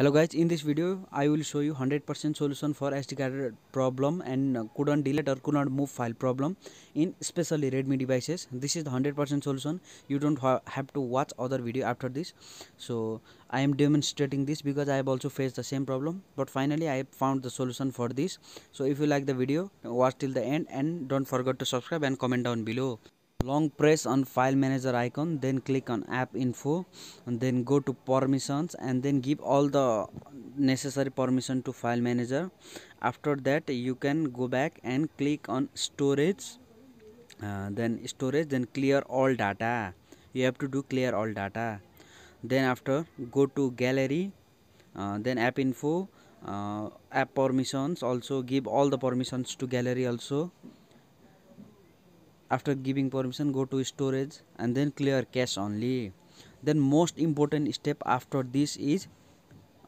hello guys in this video i will show you 100% solution for sd card problem and uh, couldn't delete or couldn't move file problem in especially redmi devices this is the 100% solution you don't ha have to watch other video after this so i am demonstrating this because i have also faced the same problem but finally i found the solution for this so if you like the video watch till the end and don't forget to subscribe and comment down below long press on file manager icon then click on app info and then go to permissions and then give all the necessary permission to file manager after that you can go back and click on storage uh, then storage then clear all data you have to do clear all data then after go to gallery uh, then app info uh, app permissions also give all the permissions to gallery also after giving permission go to storage and then clear cache only then most important step after this is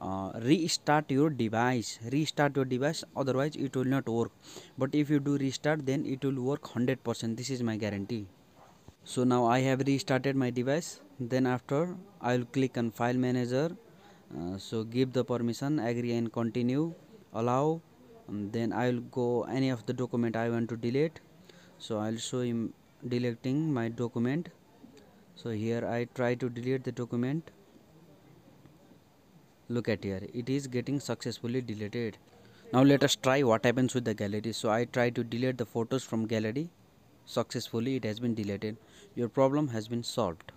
uh, restart your device restart your device otherwise it will not work but if you do restart then it will work 100% this is my guarantee so now I have restarted my device then after I will click on file manager uh, so give the permission agree and continue allow and um, then I will go any of the document I want to delete so I'll show you deleting my document so here I try to delete the document look at here it is getting successfully deleted now let us try what happens with the gallery so I try to delete the photos from gallery successfully it has been deleted your problem has been solved